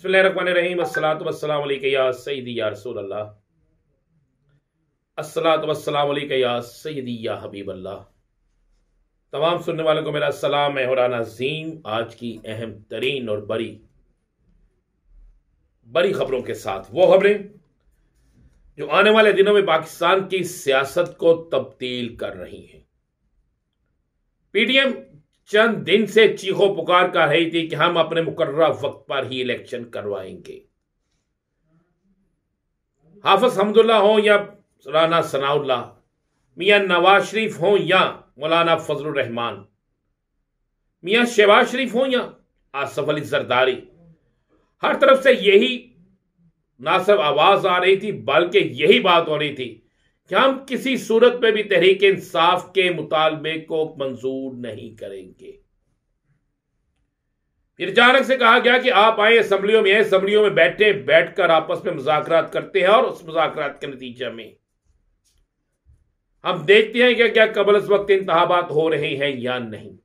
तमाम सुनने वालों को मेरा सलाम है और नाजीम आज की अहम तरीन और बड़ी बड़ी खबरों के साथ वो खबरें जो आने वाले दिनों में पाकिस्तान की सियासत को तब्दील कर रही हैं पीटीएम चंद दिन से चीखों पुकार कर रही थी कि हम अपने मुकर्रा वक्त पर ही इलेक्शन करवाएंगे हाफज हमदुल्ला हो या राना सनाउल्ला मिया नवाज शरीफ हो या मौलाना फजल रहमान मिया शहबाज शरीफ हो या आसफ अली जरदारी हर तरफ से यही ना सिर्फ आवाज आ रही थी बल्कि यही बात हो रही थी कि हम किसी सूरत में भी तहरीक इंसाफ के मुतालबे को मंजूर नहीं करेंगे फिर अचानक से कहा गया कि आप आए असम्बलियों में असम्बलियों में बैठे बैठकर आपस में मुजाकर करते हैं और उस मुजाकर के नतीजे में हम देखते हैं कि क्या कबल इस वक्त इंतहाबात हो रहे हैं या नहीं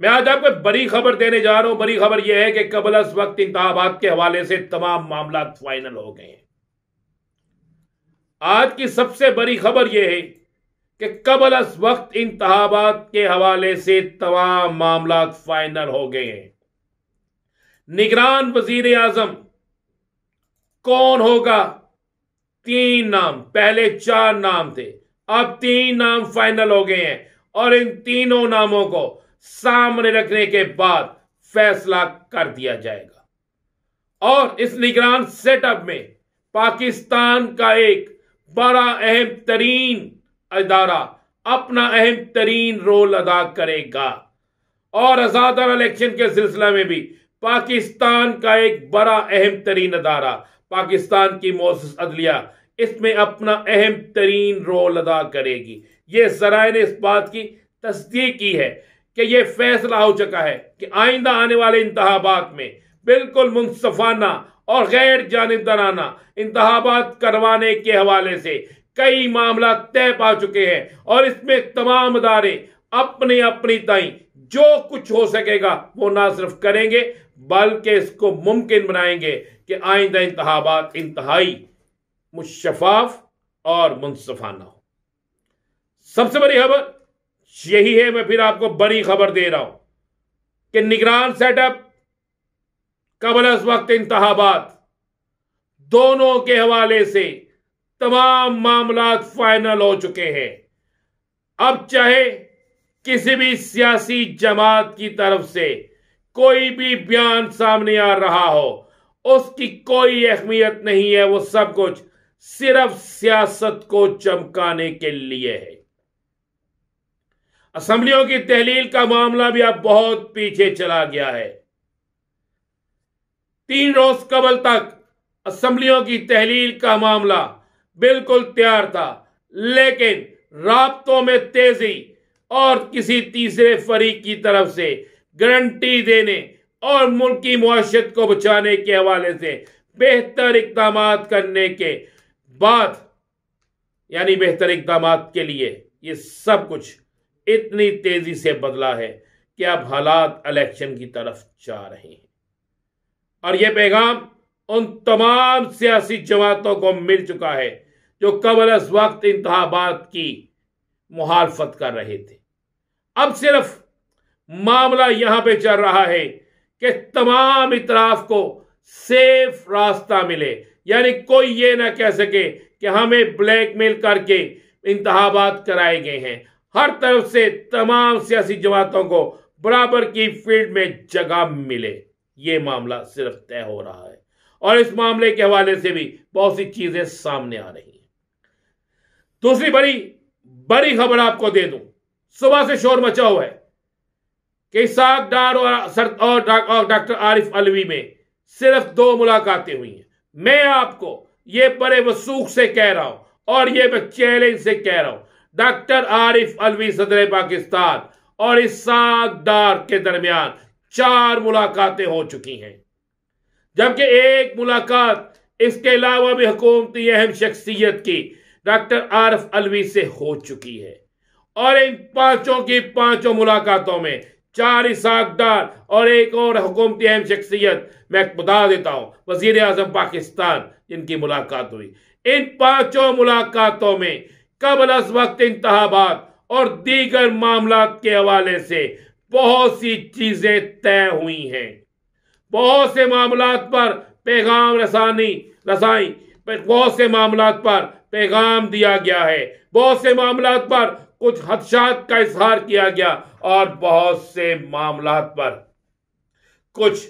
मैं आज आपको बड़ी खबर देने जा रहा हूं बड़ी खबर यह है कि कबल इस वक्त इंतहाबाद के हवाले से तमाम मामला फाइनल हो गए हैं आज की सबसे बड़ी खबर यह है कि कबल अस वक्त इंतहाबाद के हवाले से तमाम मामला फाइनल हो गए हैं निगरान वजीर आजम कौन होगा तीन नाम पहले चार नाम थे अब तीन नाम फाइनल हो गए हैं और इन तीनों नामों को सामने रखने के बाद फैसला कर दिया जाएगा और इस निगरान सेटअप में पाकिस्तान का एक बड़ा अहम तरीन अदारा अपना अहम तरीन रोल अदा करेगा और आजादाना इलेक्शन के सिलसिला में भी पाकिस्तान का एक बड़ा अहम तरीन अदारा पाकिस्तान की मोस अदलिया इसमें अपना अहम तरीन रोल अदा करेगी ये जराए ने इस बात की तस्दीक की है कि यह फैसला हो चुका है कि आइंदा आने वाले इंतबात में बिल्कुल मुनसफाना और गैर जानबदाराना इंतबात करवाने के हवाले से कई मामला तय पा चुके हैं और इसमें तमाम अदारे अपने अपनी ताई जो कुछ हो सकेगा वो ना सिर्फ करेंगे बल्कि इसको मुमकिन बनाएंगे कि आइंदा इंतबात इंतहाई मुशफाफ और मुनसफाना हो सबसे बड़ी खबर यही है मैं फिर आपको बड़ी खबर दे रहा हूं कि निगरान सेटअप कबल कबलस वक्त इंतहाबाद दोनों के हवाले से तमाम मामला फाइनल हो चुके हैं अब चाहे किसी भी सियासी जमात की तरफ से कोई भी बयान सामने आ रहा हो उसकी कोई अहमियत नहीं है वो सब कुछ सिर्फ सियासत को चमकाने के लिए है असम्बलियों की तहलील का मामला भी अब बहुत पीछे चला गया है तीन रोज कबल तक असम्बलियों की तहलील का मामला बिल्कुल तैयार था लेकिन रबतों में तेजी और किसी तीसरे फरीक की तरफ से गारंटी देने और मुल्क की मुआशत को बचाने के हवाले से बेहतर इकदाम करने के बाद यानी बेहतर इकदाम के लिए ये सब कुछ इतनी तेजी से बदला है कि अब हालात इलेक्शन की तरफ जा रहे हैं और यह पैगाम उन तमाम सियासी जमातों को मिल चुका है जो कबल अस वक्त इंतहाबाद की मुहालफत कर रहे थे अब सिर्फ मामला यहां पे चल रहा है कि तमाम इतराफ को सेफ रास्ता मिले यानी कोई ये ना कह सके कि हमें ब्लैकमेल करके इंतहाबात कराए गए हैं हर तरफ से तमाम सियासी जमातों को बराबर की फील्ड में जगह मिले ये मामला सिर्फ तय हो रहा है और इस मामले के हवाले से भी बहुत सी चीजें सामने आ रही हैं दूसरी बड़ी बड़ी खबर आपको दे दूं सुबह से शोर मचा हुआ है कि साग डार और सर और डॉक्टर आरिफ अलवी में सिर्फ दो मुलाकातें हुई हैं मैं आपको ये बड़े वसूख से कह रहा हूं और ये मैं चैलेंज से कह रहा हूं डॉक्टर आरिफ अलवी सदर पाकिस्तान और साग डार के दरमियान चार मुलाकातें हो चुकी हैं जबकि एक मुलाकात इसके अलावा भी हुकूमती अहम शख्सियत की डॉक्टर आरफ अलवी से हो चुकी है और इन पांचों की पांचों मुलाकातों में चार इसहाकदार और एक और हुकूमती अहम शख्सियत मैं बता देता हूं वजीर आजम पाकिस्तान जिनकी मुलाकात हुई इन पांचों मुलाकातों में कबल अस वक्त इंतबात और दीगर मामला के हवाले से बहुत सी चीजें तय हुई हैं बहुत से मामला पर पैगाम रसानी रसाई बहुत से मामला पर पैगाम दिया गया है बहुत से मामला पर कुछ हदशात का इजहार किया गया और बहुत से मामला पर कुछ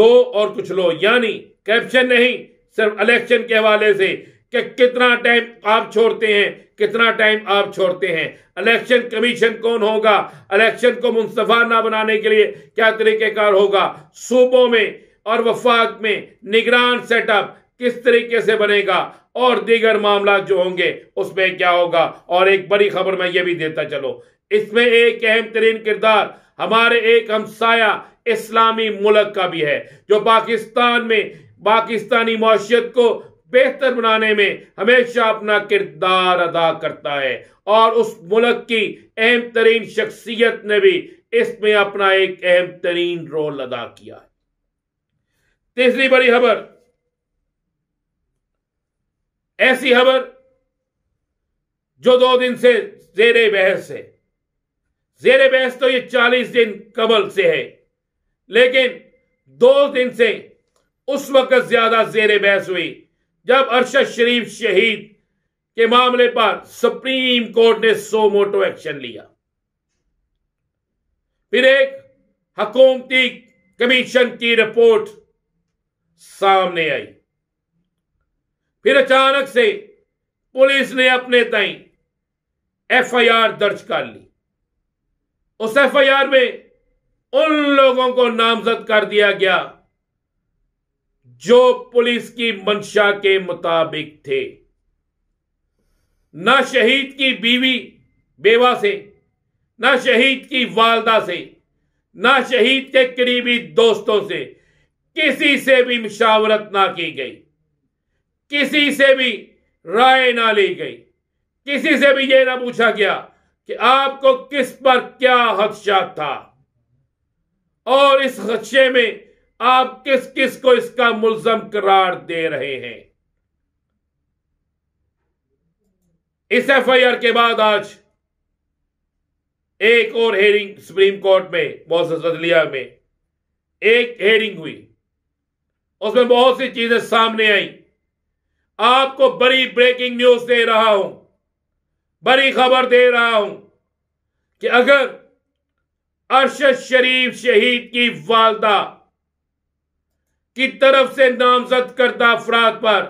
दो और कुछ लो यानी कैप्शन नहीं सिर्फ इलेक्शन के हवाले से कि कितना टाइम आप छोड़ते हैं कितना टाइम आप छोड़ते हैं इलेक्शन कमीशन कौन होगा इलेक्शन को मुनसफा ना बनाने के लिए क्या तरीकेकार होगा सूबों में और वफाक में निगरान सेटअप किस तरीके से बनेगा और दीगर मामला जो होंगे उसमें क्या होगा और एक बड़ी खबर मैं ये भी देता चलो इसमें एक अहम तरीन किरदार हमारे एक हमसाया इस्लामी मुल्क का भी है जो पाकिस्तान में पाकिस्तानी माशियत को बेहतर बनाने में हमेशा अपना किरदार अदा करता है और उस मुल्क की अहम तरीन शख्सियत ने भी इसमें अपना एक अहम तरीन रोल अदा किया है तीसरी बड़ी खबर ऐसी खबर जो दो दिन से जेर बहस है जेर बहस तो ये चालीस दिन कबल से है लेकिन दो दिन से उस वक्त ज्यादा जेर बहस हुई जब अरशद शरीफ शहीद के मामले पर सुप्रीम कोर्ट ने सो मोटो एक्शन लिया फिर एक हकूमती कमीशन की रिपोर्ट सामने आई फिर अचानक से पुलिस ने अपने तय एफआईआर दर्ज कर ली उस एफआईआर में उन लोगों को नामजद कर दिया गया जो पुलिस की मंशा के मुताबिक थे ना शहीद की बीवी बेवा से ना शहीद की वालदा से ना शहीद के करीबी दोस्तों से किसी से भी मशावरत ना की गई किसी से भी राय ना ली गई किसी से भी यह ना पूछा गया कि आपको किस पर क्या हदशा था और इस खदशे में आप किस किस को इसका मुलजम करार दे रहे हैं इस आर के बाद आज एक और हेयरिंग सुप्रीम कोर्ट में बहुत सदलिया में एक हेयरिंग हुई उसमें बहुत सी चीजें सामने आई आपको बड़ी ब्रेकिंग न्यूज दे रहा हूं बड़ी खबर दे रहा हूं कि अगर अरशद शरीफ शहीद की वालदा की तरफ से नामजद करदा अफराद पर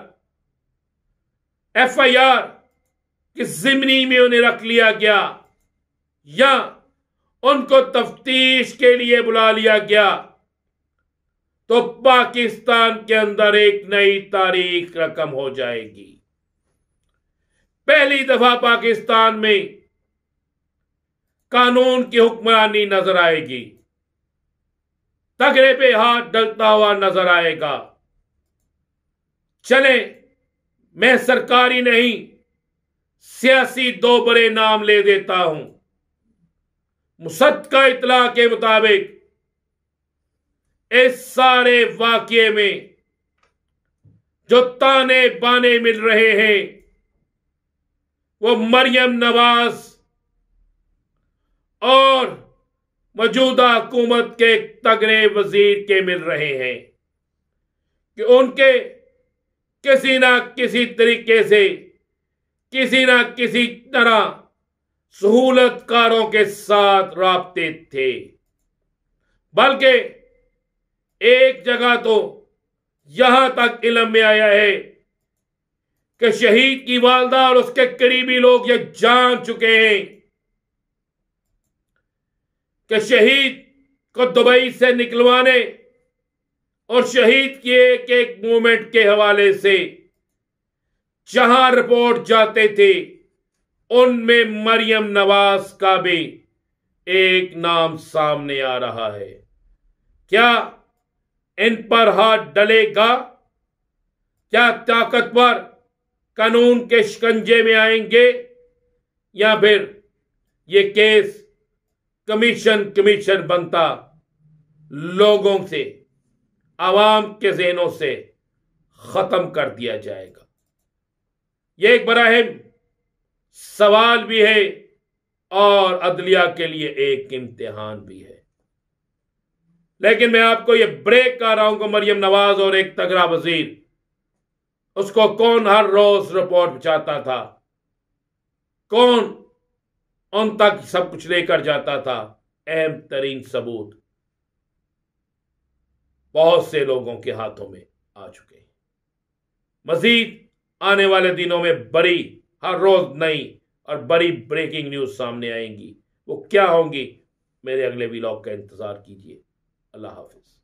एफ आई आर की जिमनी में उन्हें रख लिया गया या उनको तफ्तीश के लिए बुला लिया गया तो पाकिस्तान के अंदर एक नई तारीख रकम हो जाएगी पहली दफा पाकिस्तान में कानून की हुक्मरानी नजर आएगी तगड़े पे हाथ डलता हुआ नजर आएगा चले मैं सरकारी नहीं सियासी दो बड़े नाम ले देता हूं मुसद का इतला के मुताबिक इस सारे वाक्य में जो ताने बाने मिल रहे हैं वो मरियम नवाज और मौजूदा हुकूमत के तगड़े वजीर के मिल रहे हैं कि उनके किसी ना किसी तरीके से किसी ना किसी तरह सहूलतकारों के साथ रबते थे बल्कि एक जगह तो यहां तक इलम में आया है कि शहीद की वालदा और उसके करीबी लोग ये जान चुके हैं कि शहीद को दुबई से निकलवाने और शहीद के एक एक मूवमेंट के हवाले से जहां रिपोर्ट जाते थे उनमें मरियम नवाज का भी एक नाम सामने आ रहा है क्या इन पर हाथ डलेगा क्या ताकतवर कानून के शिकंजे में आएंगे या फिर ये केस कमीशन कमीशन बनता लोगों से आवाम के जहनों से खत्म कर दिया जाएगा यह एक बड़ा अहम सवाल भी है और अदलिया के लिए एक इम्तिहान भी है लेकिन मैं आपको यह ब्रेक कर रहा हूं मरियम नवाज और एक तगड़ा वजीर उसको कौन हर रोज रिपोर्ट बचाता था कौन उन तक सब कुछ लेकर जाता था अहम तरीन सबूत बहुत से लोगों के हाथों में आ चुके हैं मजीद आने वाले दिनों में बड़ी हर रोज नई और बड़ी ब्रेकिंग न्यूज सामने आएंगी वो क्या होंगी मेरे अगले व्लॉग का इंतजार कीजिए अल्लाह हाफिज